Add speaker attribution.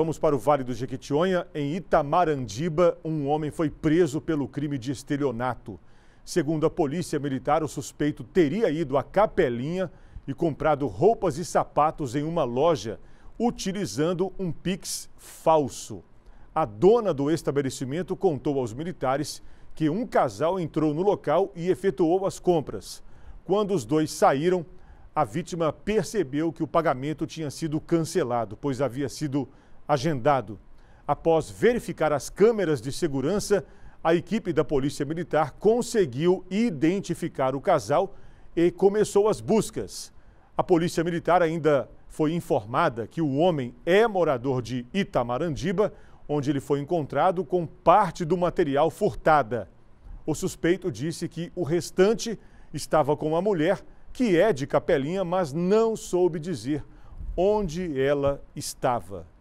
Speaker 1: Vamos para o Vale do Jequitinhonha. Em Itamarandiba, um homem foi preso pelo crime de estelionato. Segundo a polícia militar, o suspeito teria ido à capelinha e comprado roupas e sapatos em uma loja, utilizando um Pix falso. A dona do estabelecimento contou aos militares que um casal entrou no local e efetuou as compras. Quando os dois saíram, a vítima percebeu que o pagamento tinha sido cancelado, pois havia sido cancelado agendado. Após verificar as câmeras de segurança, a equipe da Polícia Militar conseguiu identificar o casal e começou as buscas. A Polícia Militar ainda foi informada que o homem é morador de Itamarandiba, onde ele foi encontrado com parte do material furtada. O suspeito disse que o restante estava com a mulher, que é de Capelinha, mas não soube dizer onde ela estava.